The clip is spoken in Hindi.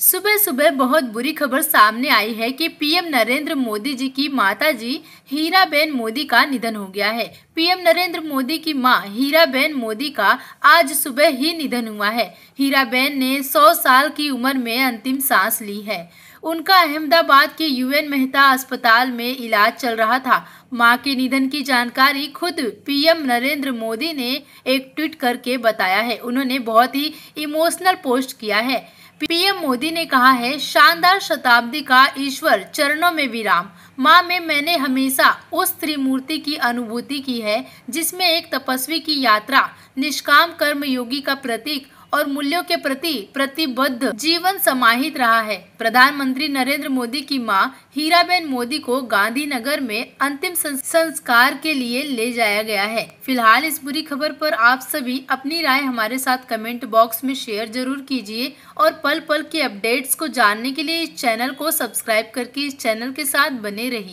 सुबह सुबह बहुत बुरी खबर सामने आई है कि पीएम नरेंद्र मोदी जी की माताजी बेन मोदी का निधन हो गया है पीएम नरेंद्र मोदी की मां बेन मोदी का आज सुबह ही निधन हुआ है हीराबेन ने 100 साल की उम्र में अंतिम सांस ली है उनका अहमदाबाद के यूएन मेहता अस्पताल में इलाज चल रहा था मां के निधन की जानकारी खुद पीएम नरेंद्र मोदी ने एक ट्वीट करके बताया है उन्होंने बहुत ही इमोशनल पोस्ट किया है पीएम मोदी ने कहा है शानदार शताब्दी का ईश्वर चरणों में विराम माँ में मैंने हमेशा उस त्रिमूर्ति की अनुभूति की है जिसमें एक तपस्वी की यात्रा निष्काम कर्मयोगी का प्रतीक और मूल्यों के प्रति प्रतिबद्ध जीवन समाहित रहा है प्रधानमंत्री नरेंद्र मोदी की मां हीराबेन मोदी को गांधीनगर में अंतिम संस्कार के लिए ले जाया गया है फिलहाल इस बुरी खबर पर आप सभी अपनी राय हमारे साथ कमेंट बॉक्स में शेयर जरूर कीजिए और पल पल के अपडेट्स को जानने के लिए इस चैनल को सब्सक्राइब करके इस चैनल के साथ बने रहिए